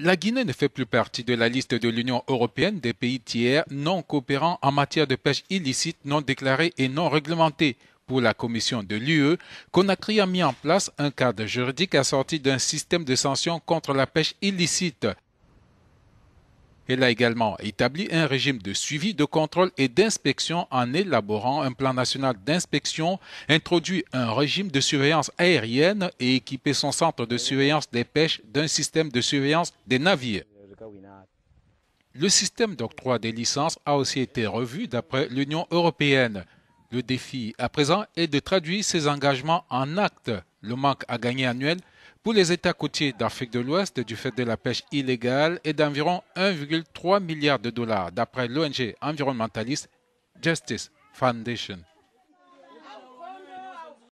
La Guinée ne fait plus partie de la liste de l'Union européenne des pays tiers non coopérants en matière de pêche illicite, non déclarée et non réglementée. Pour la Commission de l'UE, Conakry a mis en place un cadre juridique assorti d'un système de sanctions contre la pêche illicite. Elle a également établi un régime de suivi, de contrôle et d'inspection en élaborant un plan national d'inspection, introduit un régime de surveillance aérienne et équipé son centre de surveillance des pêches d'un système de surveillance des navires. Le système d'octroi des licences a aussi été revu d'après l'Union européenne. Le défi à présent est de traduire ces engagements en actes le manque à gagner annuel pour les États côtiers d'Afrique de l'Ouest du fait de la pêche illégale est d'environ 1,3 milliard de dollars, d'après l'ONG environnementaliste Justice Foundation.